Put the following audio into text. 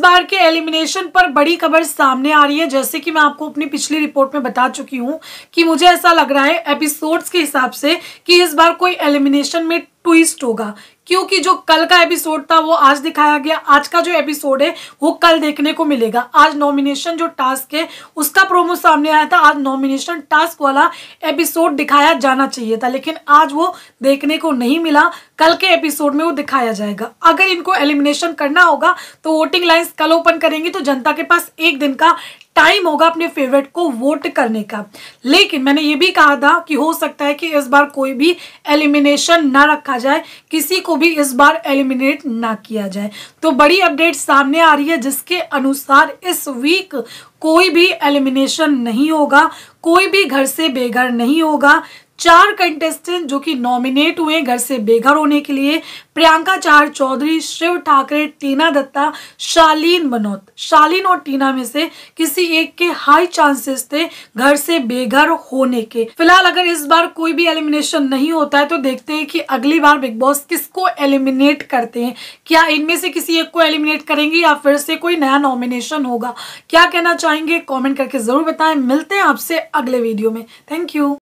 बार के एलिमिनेशन पर बड़ी खबर सामने आ रही है जैसे कि मैं आपको अपनी पिछली रिपोर्ट में बता चुकी हूँ कि मुझे ऐसा लग रहा है एपिसोड्स के हिसाब से कि इस बार कोई एलिमिनेशन में ट्विस्ट होगा क्योंकि जो कल का एपिसोड था वो आज दिखाया गया आज का जो एपिसोड है वो कल देखने को मिलेगा आज नॉमिनेशन जो टास्क है उसका प्रोमो सामने आया था आज नॉमिनेशन टास्क वाला एपिसोड दिखाया जाना चाहिए था लेकिन आज वो देखने को नहीं मिला कल के एपिसोड में वो दिखाया जाएगा अगर इनको एलिमिनेशन करना होगा तो वोटिंग लाइन्स कल ओपन करेंगी तो जनता के पास एक दिन का टाइम होगा अपने फेवरेट को वोट करने का लेकिन मैंने ये भी कहा था कि हो सकता है कि इस बार कोई भी एलिमिनेशन ना रखा जाए किसी को भी इस बार एलिमिनेट ना किया जाए तो बड़ी अपडेट सामने आ रही है जिसके अनुसार इस वीक कोई भी एलिमिनेशन नहीं होगा कोई भी घर से बेघर नहीं होगा चार कंटेस्टेंट जो कि नॉमिनेट हुए घर से बेघर होने के लिए प्रियंका चार चौधरी शिव ठाकरे टीना दत्ता शालीन मनोत शालीन और टीना में से किसी एक के हाई चांसेस थे घर से बेघर होने के फिलहाल अगर इस बार कोई भी एलिमिनेशन नहीं होता है तो देखते हैं कि अगली बार बिग बॉस किसको एलिमिनेट करते हैं क्या इनमें से किसी एक को एलिमिनेट करेंगे या फिर से कोई नया नॉमिनेशन होगा क्या कहना चाहेंगे कॉमेंट करके जरूर बताएं मिलते हैं आपसे अगले वीडियो में थैंक यू